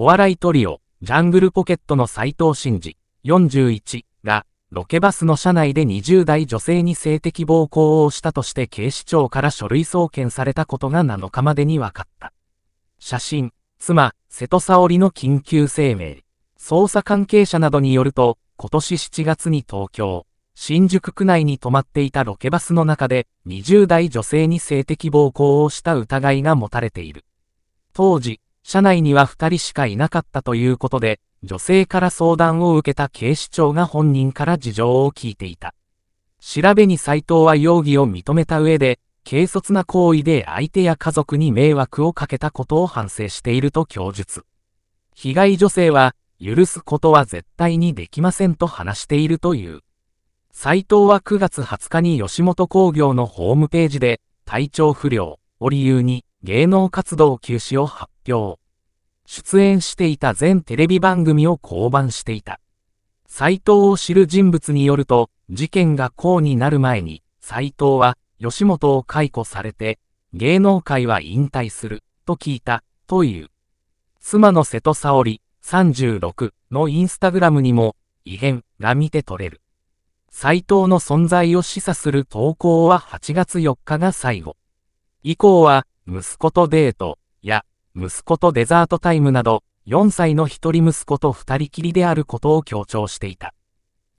お笑いトリオ、ジャングルポケットの斎藤真司41が、ロケバスの車内で20代女性に性的暴行をしたとして警視庁から書類送検されたことが7日までに分かった。写真、妻、瀬戸沙織の緊急声明。捜査関係者などによると、今年7月に東京、新宿区内に泊まっていたロケバスの中で、20代女性に性的暴行をした疑いが持たれている。当時、車内には2人しかいなかったということで、女性から相談を受けた警視庁が本人から事情を聞いていた。調べに斎藤は容疑を認めた上で、軽率な行為で相手や家族に迷惑をかけたことを反省していると供述。被害女性は、許すことは絶対にできませんと話しているという。斎藤は9月20日に吉本興業のホームページで、体調不良を理由に芸能活動休止を発表。出演していた全テレビ番組を降板していた。斎藤を知る人物によると、事件がこうになる前に、斎藤は吉本を解雇されて、芸能界は引退する、と聞いた、という。妻の瀬戸沙織、36のインスタグラムにも、異変が見て取れる。斎藤の存在を示唆する投稿は8月4日が最後。以降は、息子とデート、や、息子とデザートタイムなど、4歳の一人息子と二人きりであることを強調していた。